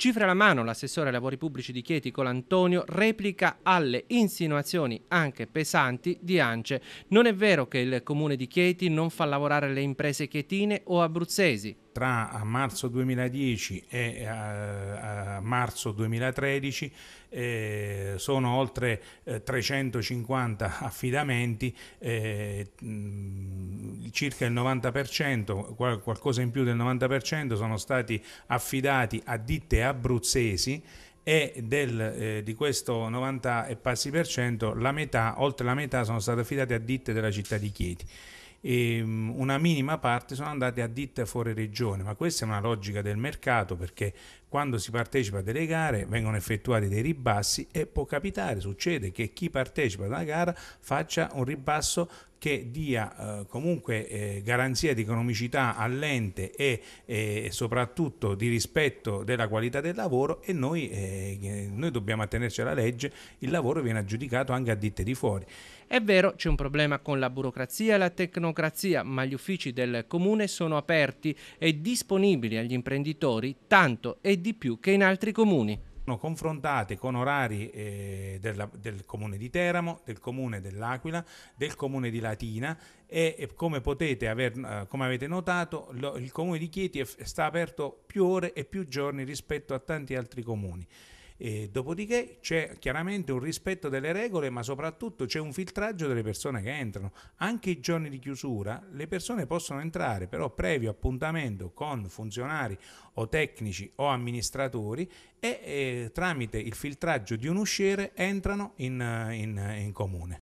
Cifra alla mano, l'assessore ai lavori pubblici di Chieti Colantonio replica alle insinuazioni anche pesanti di ANCE. Non è vero che il comune di Chieti non fa lavorare le imprese chietine o abruzzesi tra marzo 2010 e a, marzo 2013 eh, eh, sono oltre eh, 350 affidamenti, eh, mh, circa il 90%, qual qualcosa in più del 90% sono stati affidati a ditte abruzzesi e del, eh, di questo 90 e passi per cento la metà, oltre la metà sono state affidate a ditte della città di Chieti e ehm, una minima parte sono andate a ditte fuori regione, ma questa è una logica del mercato perché quando si partecipa a delle gare vengono effettuati dei ribassi e può capitare, succede che chi partecipa alla gara faccia un ribasso che dia eh, comunque eh, garanzia di economicità all'ente e eh, soprattutto di rispetto della qualità del lavoro e noi, eh, eh, noi dobbiamo attenerci alla legge, il lavoro viene aggiudicato anche a ditte di fuori. È vero, c'è un problema con la burocrazia e la tecnocrazia, ma gli uffici del comune sono aperti e disponibili agli imprenditori tanto e di più che in altri comuni sono confrontate con orari eh, della, del comune di Teramo, del comune dell'Aquila, del comune di Latina e, e come, aver, eh, come, avete notato lo, il comune di Chieti è, sta aperto più ore e più giorni rispetto a tanti altri comuni. E dopodiché c'è chiaramente un rispetto delle regole, ma soprattutto c'è un filtraggio delle persone che entrano. Anche i giorni di chiusura le persone possono entrare, però previo appuntamento con funzionari o tecnici o amministratori e eh, tramite il filtraggio di un usciere entrano in, eh, in, eh, in comune.